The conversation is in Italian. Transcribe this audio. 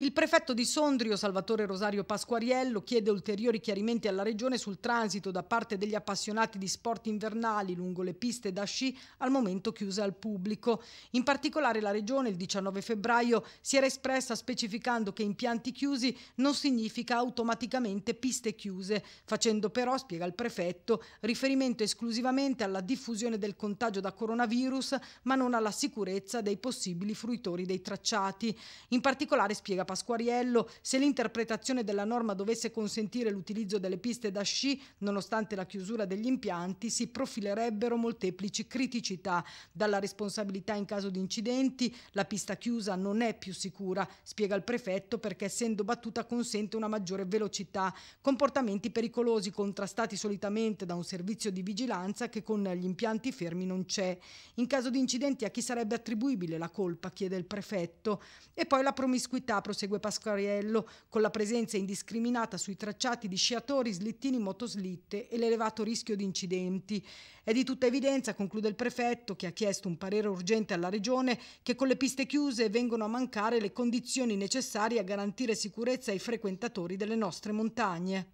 Il prefetto di Sondrio, Salvatore Rosario Pasquariello, chiede ulteriori chiarimenti alla Regione sul transito da parte degli appassionati di sport invernali lungo le piste da sci al momento chiuse al pubblico. In particolare la Regione il 19 febbraio si era espressa specificando che impianti chiusi non significa automaticamente piste chiuse, facendo però, spiega il prefetto, riferimento esclusivamente alla diffusione del contagio da coronavirus ma non alla sicurezza dei possibili fruitori dei tracciati. In particolare spiega Pasquariello, se l'interpretazione della norma dovesse consentire l'utilizzo delle piste da sci, nonostante la chiusura degli impianti, si profilerebbero molteplici criticità, dalla responsabilità in caso di incidenti, la pista chiusa non è più sicura, spiega il prefetto, perché essendo battuta consente una maggiore velocità, comportamenti pericolosi contrastati solitamente da un servizio di vigilanza che con gli impianti fermi non c'è. In caso di incidenti a chi sarebbe attribuibile la colpa, chiede il prefetto. E poi la promiscuità, proseguita prosegue Pasquariello, con la presenza indiscriminata sui tracciati di sciatori, slittini, motoslitte e l'elevato rischio di incidenti. È di tutta evidenza, conclude il prefetto, che ha chiesto un parere urgente alla Regione, che con le piste chiuse vengono a mancare le condizioni necessarie a garantire sicurezza ai frequentatori delle nostre montagne.